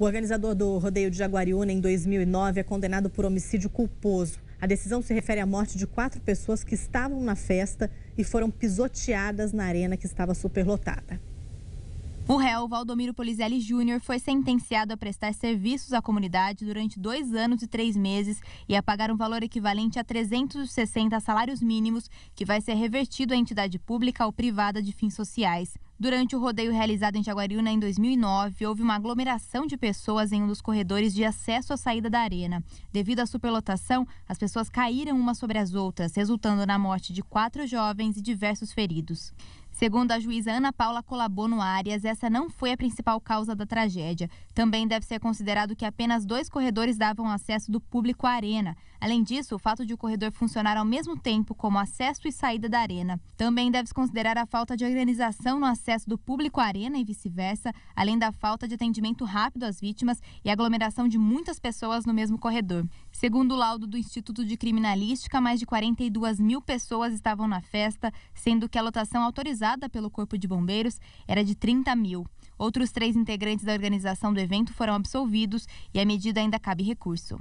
O organizador do rodeio de Jaguariúna em 2009 é condenado por homicídio culposo. A decisão se refere à morte de quatro pessoas que estavam na festa e foram pisoteadas na arena que estava superlotada. O réu Valdomiro Polizelli Júnior foi sentenciado a prestar serviços à comunidade durante dois anos e três meses e a pagar um valor equivalente a 360 salários mínimos, que vai ser revertido à entidade pública ou privada de fins sociais. Durante o rodeio realizado em Jaguariúna em 2009, houve uma aglomeração de pessoas em um dos corredores de acesso à saída da arena. Devido à superlotação, as pessoas caíram umas sobre as outras, resultando na morte de quatro jovens e diversos feridos. Segundo a juíza Ana Paula Colabono Arias, essa não foi a principal causa da tragédia. Também deve ser considerado que apenas dois corredores davam acesso do público à arena. Além disso, o fato de o corredor funcionar ao mesmo tempo como acesso e saída da arena. Também deve-se considerar a falta de organização no acesso do público à arena e vice-versa, além da falta de atendimento rápido às vítimas e aglomeração de muitas pessoas no mesmo corredor. Segundo o laudo do Instituto de Criminalística, mais de 42 mil pessoas estavam na festa, sendo que a lotação autorizada pelo Corpo de Bombeiros era de 30 mil. Outros três integrantes da organização do evento foram absolvidos e a medida ainda cabe recurso.